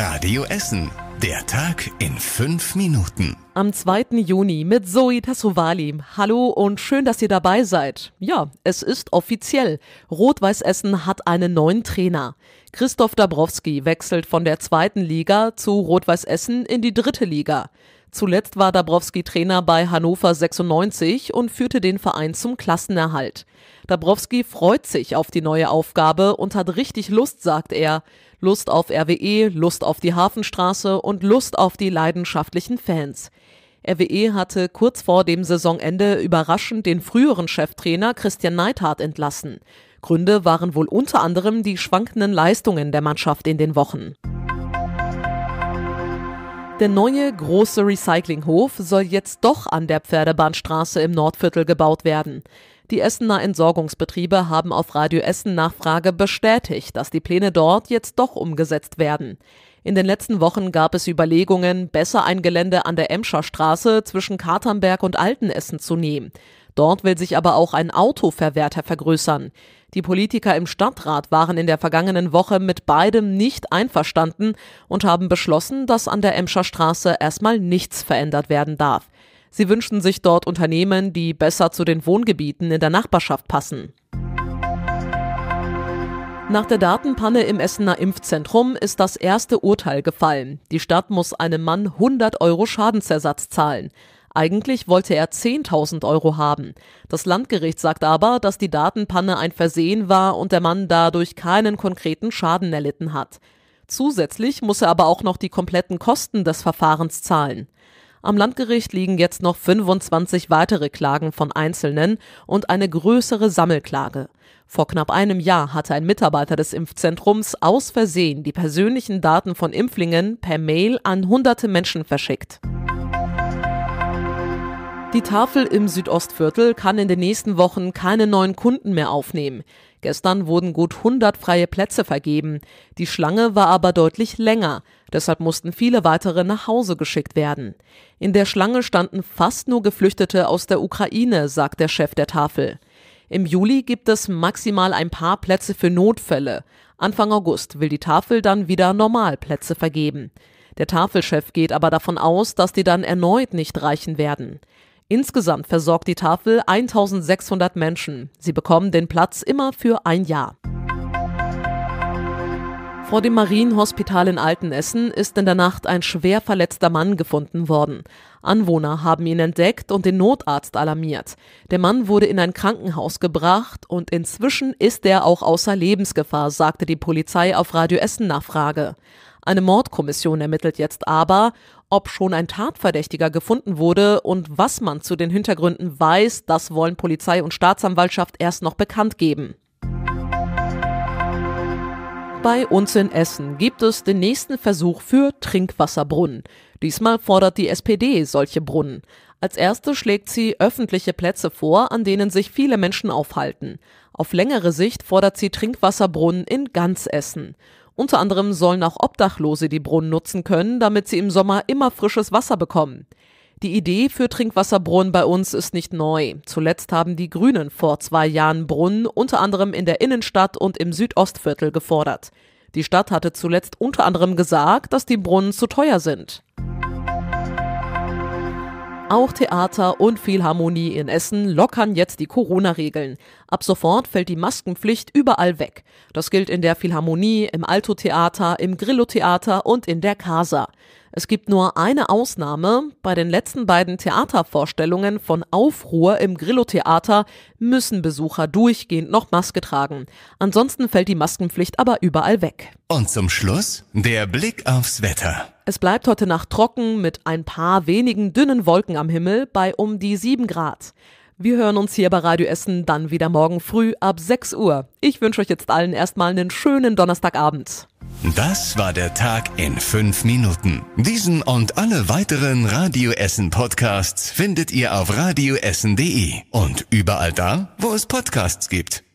Radio Essen. Der Tag in fünf Minuten. Am 2. Juni mit Zoe Tassovali. Hallo und schön, dass ihr dabei seid. Ja, es ist offiziell. Rot-Weiß Essen hat einen neuen Trainer. Christoph Dabrowski wechselt von der zweiten Liga zu Rot-Weiß Essen in die dritte Liga. Zuletzt war Dabrowski Trainer bei Hannover 96 und führte den Verein zum Klassenerhalt. Dabrowski freut sich auf die neue Aufgabe und hat richtig Lust, sagt er. Lust auf RWE, Lust auf die Hafenstraße und Lust auf die leidenschaftlichen Fans. RWE hatte kurz vor dem Saisonende überraschend den früheren Cheftrainer Christian Neidhardt entlassen. Gründe waren wohl unter anderem die schwankenden Leistungen der Mannschaft in den Wochen. Der neue große Recyclinghof soll jetzt doch an der Pferdebahnstraße im Nordviertel gebaut werden. Die Essener Entsorgungsbetriebe haben auf Radio Essen Nachfrage bestätigt, dass die Pläne dort jetzt doch umgesetzt werden. In den letzten Wochen gab es Überlegungen, besser ein Gelände an der Emscher Straße zwischen Katernberg und Altenessen zu nehmen. Dort will sich aber auch ein Autoverwerter vergrößern. Die Politiker im Stadtrat waren in der vergangenen Woche mit beidem nicht einverstanden und haben beschlossen, dass an der Emscher Straße erstmal nichts verändert werden darf. Sie wünschen sich dort Unternehmen, die besser zu den Wohngebieten in der Nachbarschaft passen. Nach der Datenpanne im Essener Impfzentrum ist das erste Urteil gefallen. Die Stadt muss einem Mann 100 Euro Schadensersatz zahlen. Eigentlich wollte er 10.000 Euro haben. Das Landgericht sagt aber, dass die Datenpanne ein Versehen war und der Mann dadurch keinen konkreten Schaden erlitten hat. Zusätzlich muss er aber auch noch die kompletten Kosten des Verfahrens zahlen. Am Landgericht liegen jetzt noch 25 weitere Klagen von Einzelnen und eine größere Sammelklage. Vor knapp einem Jahr hatte ein Mitarbeiter des Impfzentrums aus Versehen die persönlichen Daten von Impflingen per Mail an hunderte Menschen verschickt. Die Tafel im Südostviertel kann in den nächsten Wochen keine neuen Kunden mehr aufnehmen. Gestern wurden gut 100 freie Plätze vergeben. Die Schlange war aber deutlich länger. Deshalb mussten viele weitere nach Hause geschickt werden. In der Schlange standen fast nur Geflüchtete aus der Ukraine, sagt der Chef der Tafel. Im Juli gibt es maximal ein paar Plätze für Notfälle. Anfang August will die Tafel dann wieder Normalplätze vergeben. Der Tafelchef geht aber davon aus, dass die dann erneut nicht reichen werden. Insgesamt versorgt die Tafel 1600 Menschen. Sie bekommen den Platz immer für ein Jahr. Vor dem Marienhospital in Altenessen ist in der Nacht ein schwer verletzter Mann gefunden worden. Anwohner haben ihn entdeckt und den Notarzt alarmiert. Der Mann wurde in ein Krankenhaus gebracht und inzwischen ist er auch außer Lebensgefahr, sagte die Polizei auf Radio Essen Nachfrage. Eine Mordkommission ermittelt jetzt aber, ob schon ein Tatverdächtiger gefunden wurde und was man zu den Hintergründen weiß, das wollen Polizei und Staatsanwaltschaft erst noch bekannt geben. Bei uns in Essen gibt es den nächsten Versuch für Trinkwasserbrunnen. Diesmal fordert die SPD solche Brunnen. Als erste schlägt sie öffentliche Plätze vor, an denen sich viele Menschen aufhalten. Auf längere Sicht fordert sie Trinkwasserbrunnen in ganz Essen. Unter anderem sollen auch Obdachlose die Brunnen nutzen können, damit sie im Sommer immer frisches Wasser bekommen. Die Idee für Trinkwasserbrunnen bei uns ist nicht neu. Zuletzt haben die Grünen vor zwei Jahren Brunnen unter anderem in der Innenstadt und im Südostviertel gefordert. Die Stadt hatte zuletzt unter anderem gesagt, dass die Brunnen zu teuer sind. Auch Theater und Philharmonie in Essen lockern jetzt die Corona-Regeln. Ab sofort fällt die Maskenpflicht überall weg. Das gilt in der Philharmonie, im Alto-Theater, im Grillo-Theater und in der Casa. Es gibt nur eine Ausnahme. Bei den letzten beiden Theatervorstellungen von Aufruhr im Grillo-Theater müssen Besucher durchgehend noch Maske tragen. Ansonsten fällt die Maskenpflicht aber überall weg. Und zum Schluss der Blick aufs Wetter. Es bleibt heute Nacht trocken mit ein paar wenigen dünnen Wolken am Himmel bei um die 7 Grad. Wir hören uns hier bei Radio Essen dann wieder morgen früh ab 6 Uhr. Ich wünsche euch jetzt allen erstmal einen schönen Donnerstagabend. Das war der Tag in 5 Minuten. Diesen und alle weiteren Radio Essen Podcasts findet ihr auf radioessen.de und überall da, wo es Podcasts gibt.